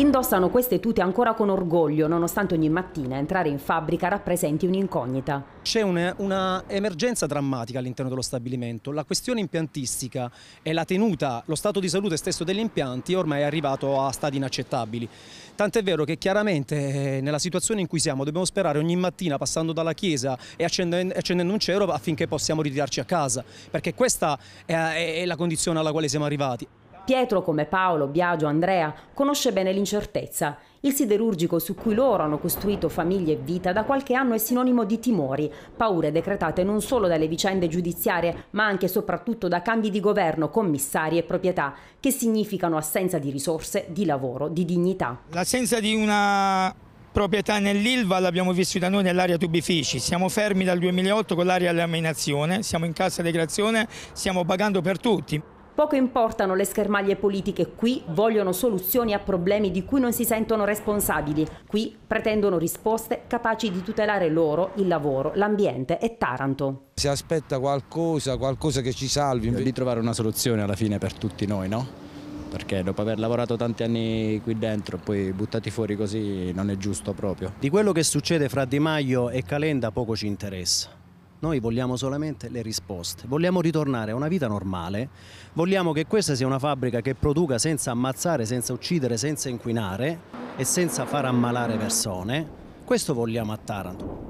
Indossano queste tute ancora con orgoglio, nonostante ogni mattina entrare in fabbrica rappresenti un'incognita. C'è un'emergenza drammatica all'interno dello stabilimento. La questione impiantistica e la tenuta, lo stato di salute stesso degli impianti ormai è arrivato a stati inaccettabili. Tant'è vero che chiaramente eh, nella situazione in cui siamo dobbiamo sperare ogni mattina passando dalla chiesa e accendendo un cero affinché possiamo ritirarci a casa, perché questa è la condizione alla quale siamo arrivati. Pietro, come Paolo, Biagio, Andrea, conosce bene l'incertezza. Il siderurgico su cui loro hanno costruito famiglie e vita da qualche anno è sinonimo di timori, paure decretate non solo dalle vicende giudiziarie, ma anche e soprattutto da cambi di governo, commissari e proprietà, che significano assenza di risorse, di lavoro, di dignità. L'assenza di una proprietà nell'Ilva l'abbiamo vissuta noi nell'area tubifici, siamo fermi dal 2008 con l'area laminazione, siamo in cassa integrazione, stiamo pagando per tutti. Poco importano le schermaglie politiche, qui vogliono soluzioni a problemi di cui non si sentono responsabili, qui pretendono risposte capaci di tutelare loro, il lavoro, l'ambiente e Taranto. Si aspetta qualcosa, qualcosa che ci salvi. Certo, di trovare una soluzione alla fine per tutti noi, no? perché dopo aver lavorato tanti anni qui dentro poi buttati fuori così non è giusto proprio. Di quello che succede fra Di Maio e Calenda poco ci interessa. Noi vogliamo solamente le risposte, vogliamo ritornare a una vita normale, vogliamo che questa sia una fabbrica che produca senza ammazzare, senza uccidere, senza inquinare e senza far ammalare persone. Questo vogliamo a Taranto.